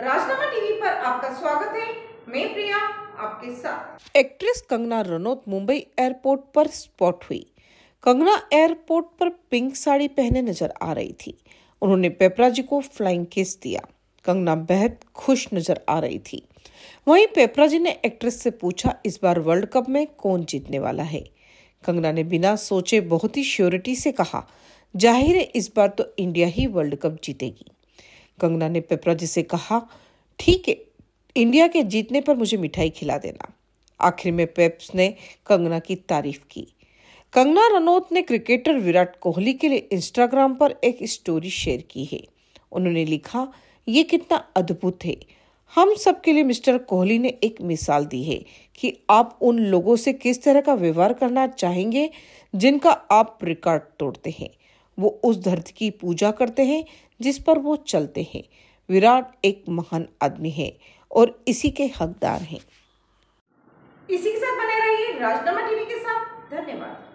राजनामा TV पर आपका स्वागत है मैं प्रिया आपके साथ एक्ट्रेस कंगना रनौत मुंबई एयरपोर्ट पर स्पॉट हुई कंगना एयरपोर्ट पर पिंक साड़ी पहने नजर आ रही थी उन्होंने पेपराजी को फ्लाइंग किस दिया कंगना बेहद खुश नजर आ रही थी वहीं पेपराजी ने एक्ट्रेस से पूछा इस बार वर्ल्ड कप में कौन जीतने वाला है कंगना ने बिना सोचे बहुत ही श्योरिटी से कहा जाहिर है इस बार तो इंडिया ही वर्ल्ड कप जीतेगी कंगना ने पेपरा जी से कहा ठीक है इंडिया के जीतने पर मुझे मिठाई खिला देना आखिर में पेप्स ने कंगना की तारीफ की कंगना रनौत ने क्रिकेटर विराट कोहली के लिए इंस्टाग्राम पर एक स्टोरी शेयर की है उन्होंने लिखा ये कितना अद्भुत है हम सबके लिए मिस्टर कोहली ने एक मिसाल दी है कि आप उन लोगों से किस तरह का व्यवहार करना चाहेंगे जिनका आप रिकॉर्ड तोड़ते हैं वो उस धरती की पूजा करते हैं जिस पर वो चलते हैं विराट एक महान आदमी है और इसी के हकदार हैं इसी के साथ बने रहिए राजनामा टीवी के साथ धन्यवाद